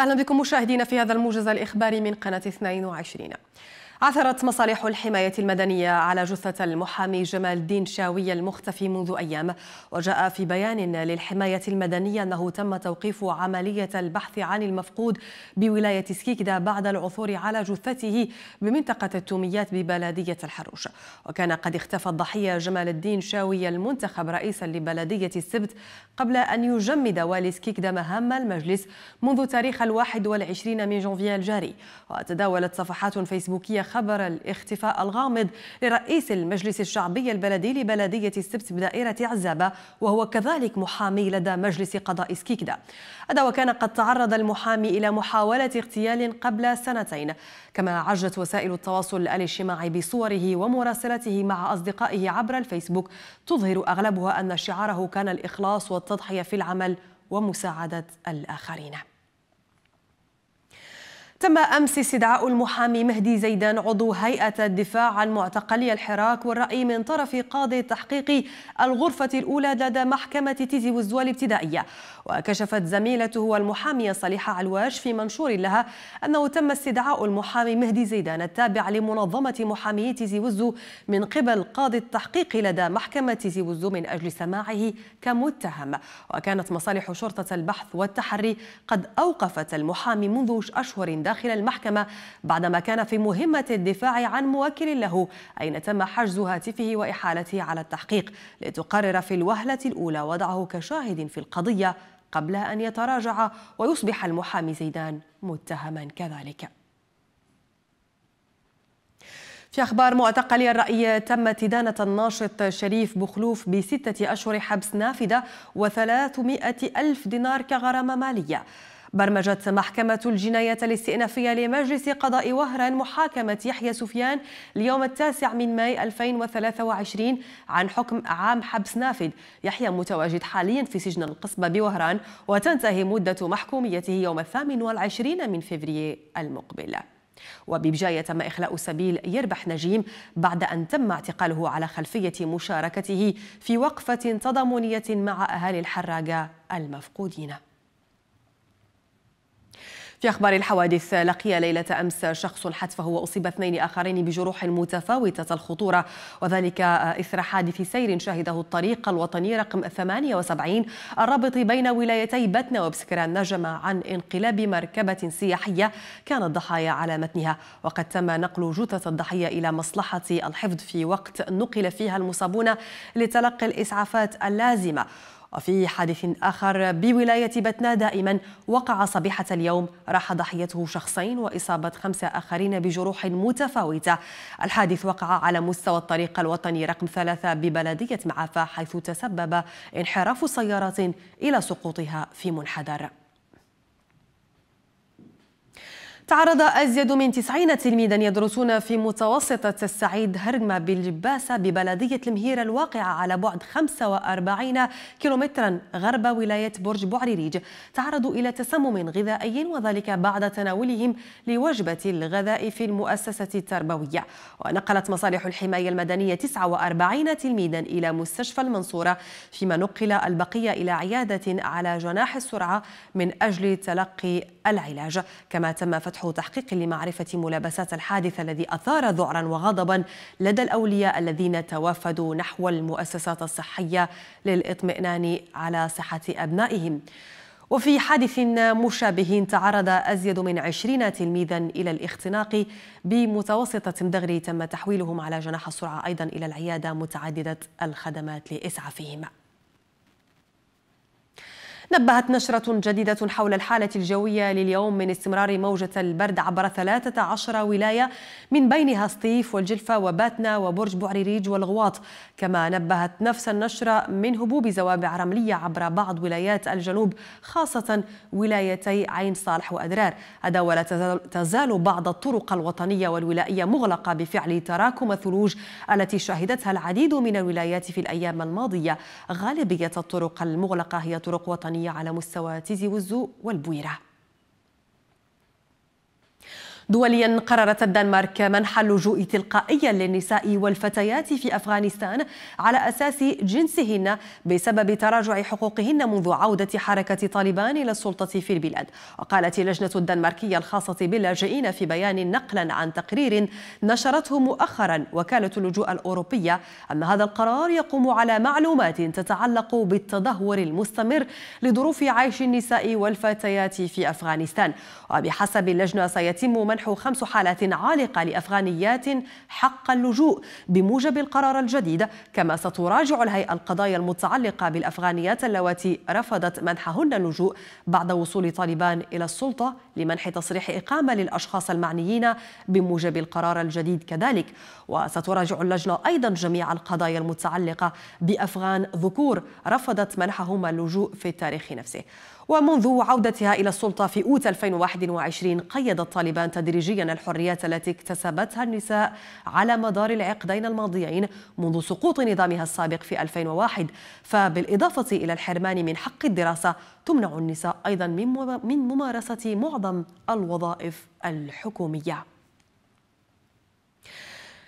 أهلا بكم مشاهدينا في هذا الموجز الإخباري من قناة 22 عثرت مصالح الحماية المدنية على جثة المحامي جمال الدين شاوي المختفي منذ أيام وجاء في بيان للحماية المدنية أنه تم توقيف عملية البحث عن المفقود بولاية سكيكدا بعد العثور على جثته بمنطقة التوميات ببلدية الحروش وكان قد اختفى الضحية جمال الدين شاوي المنتخب رئيسا لبلدية السبت قبل أن يجمد والي سكيكدا مهام المجلس منذ تاريخ الواحد والعشرين من جانفي الجاري وتداولت صفحات فيسبوكية خبر الاختفاء الغامض لرئيس المجلس الشعبي البلدي لبلدية السبت بدائرة عزابة وهو كذلك محامي لدى مجلس قضاء سكيكدا هذا وكان قد تعرض المحامي إلى محاولة اغتيال قبل سنتين كما عجت وسائل التواصل الاجتماعي بصوره ومراسلته مع أصدقائه عبر الفيسبوك تظهر أغلبها أن شعاره كان الإخلاص والتضحية في العمل ومساعدة الآخرين تم أمس استدعاء المحامي مهدي زيدان عضو هيئة الدفاع عن معتقلي الحراك والرأي من طرف قاضي التحقيق الغرفة الأولى لدى محكمة تيزي وزو الابتدائية وكشفت زميلته المحامية صالحة علواش في منشور لها أنه تم استدعاء المحامي مهدي زيدان التابع لمنظمة محامي تيزي وزو من قبل قاضي التحقيق لدى محكمة تيزي وزو من أجل سماعه كمتهم وكانت مصالح شرطة البحث والتحري قد أوقفت المحامي منذ أشهر داخل المحكمة بعدما كان في مهمة الدفاع عن موكل له أين تم حجز هاتفه وإحالته على التحقيق لتقرر في الوهلة الأولى وضعه كشاهد في القضية قبل أن يتراجع ويصبح المحامي زيدان متهما كذلك في أخبار معتقلي الرأي تمت إدانة الناشط شريف بخلوف بستة أشهر حبس نافذة و300 ألف دينار كغرامة مالية برمجت محكمة الجناية الاستئنافية لمجلس قضاء وهران محاكمة يحيى سفيان ليوم التاسع من ماي 2023 عن حكم عام حبس نافذ يحيى متواجد حاليا في سجن القصبة بوهران وتنتهي مدة محكوميته يوم الثامن والعشرين من فبراير المقبل وببجاية تم إخلاء سبيل يربح نجيم بعد أن تم اعتقاله على خلفية مشاركته في وقفة تضامنية مع أهالي الحراقة المفقودين في أخبار الحوادث لقي ليلة أمس شخص حتفه وأصيب اثنين آخرين بجروح متفاوتة الخطورة وذلك إثر حادث سير شهده الطريق الوطني رقم 78 الرابط بين ولايتي بتنا وبسكران نجم عن انقلاب مركبة سياحية كان الضحايا على متنها وقد تم نقل جثث الضحية إلى مصلحة الحفظ في وقت نقل فيها المصابون لتلقي الإسعافات اللازمة وفي حادث آخر بولاية بتنا دائما وقع صبيحة اليوم راح ضحيته شخصين وإصابة خمسة آخرين بجروح متفاوتة الحادث وقع على مستوى الطريق الوطني رقم ثلاثة ببلدية معافى حيث تسبب انحراف سيارات إلى سقوطها في منحدر تعرض أزيد من 90 تلميذا يدرسون في متوسطة السعيد هرمة بالجباسة ببلدية المهيرة الواقعة على بعد 45 كيلومترا غرب ولاية برج بوعريريج تعرضوا إلى تسمم غذائي وذلك بعد تناولهم لوجبة الغذاء في المؤسسة التربوية ونقلت مصالح الحماية المدنية 49 تلميذا إلى مستشفى المنصورة فيما نقل البقية إلى عيادة على جناح السرعة من أجل تلقي العلاج كما تم فتح فتح تحقيق لمعرفة ملابسات الحادث الذي أثار ذعرا وغضبا لدى الأولياء الذين توافدوا نحو المؤسسات الصحية للإطمئنان على صحة أبنائهم وفي حادث مشابه تعرض أزيد من عشرين تلميذا إلى الاختناق بمتوسطة دغري تم تحويلهم على جناح السرعة أيضا إلى العيادة متعددة الخدمات لإسعافهم نبهت نشرة جديدة حول الحالة الجوية لليوم من استمرار موجة البرد عبر 13 ولاية من بينها سطيف والجلفة وباتنا وبرج بوعريريج والغواط كما نبهت نفس النشرة من هبوب زوابع رملية عبر بعض ولايات الجنوب خاصة ولايتي عين صالح وأدرار أدا ولا تزال بعض الطرق الوطنية والولائية مغلقة بفعل تراكم الثلوج التي شهدتها العديد من الولايات في الأيام الماضية غالبية الطرق المغلقة هي طرق وطنية الوطنية على مستوى تيزي وزو والبويرة دوليا قررت الدنمارك منح اللجوء تلقائيا للنساء والفتيات في أفغانستان على أساس جنسهن بسبب تراجع حقوقهن منذ عودة حركة طالبان إلى السلطة في البلاد وقالت اللجنة الدنماركية الخاصة باللاجئين في بيان نقلا عن تقرير نشرته مؤخرا وكالة اللجوء الأوروبية أن هذا القرار يقوم على معلومات تتعلق بالتدهور المستمر لظروف عيش النساء والفتيات في أفغانستان وبحسب اللجنة سيتم منح منح خمس حالات عالقة لأفغانيات حق اللجوء بموجب القرار الجديد كما ستراجع الهيئة القضايا المتعلقة بالأفغانيات اللواتي رفضت منحهن اللجوء بعد وصول طالبان إلى السلطة لمنح تصريح إقامة للأشخاص المعنيين بموجب القرار الجديد كذلك وستراجع اللجنة أيضا جميع القضايا المتعلقة بأفغان ذكور رفضت منحهم اللجوء في التاريخ نفسه ومنذ عودتها إلى السلطة في أوت 2021 قيد الطالبان تدريجيا الحريات التي اكتسبتها النساء على مدار العقدين الماضيين منذ سقوط نظامها السابق في 2001 فبالإضافة إلى الحرمان من حق الدراسة تمنع النساء أيضا من ممارسة معظم الوظائف الحكومية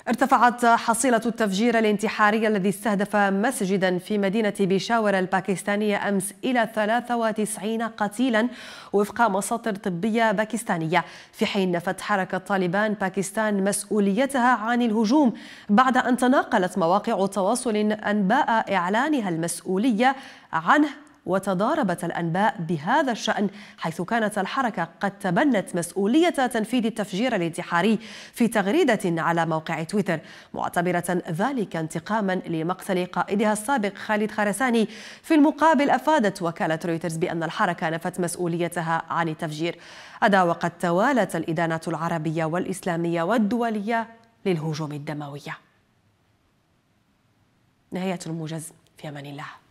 ارتفعت حصيلة التفجير الانتحاري الذي استهدف مسجدا في مدينة بيشاور الباكستانية أمس إلى 93 قتيلا وفق مصادر طبية باكستانية في حين نفت حركة طالبان باكستان مسؤوليتها عن الهجوم بعد أن تناقلت مواقع تواصل أنباء إعلانها المسؤولية عنه وتضاربت الأنباء بهذا الشأن حيث كانت الحركة قد تبنت مسؤولية تنفيذ التفجير الانتحاري في تغريدة على موقع تويتر معتبرة ذلك انتقاما لمقتل قائدها السابق خالد خرساني في المقابل أفادت وكالة رويترز بأن الحركة نفت مسؤوليتها عن التفجير أدا وقد توالت الإدانات العربية والإسلامية والدولية للهجوم الدموية نهاية الموجز في أمان الله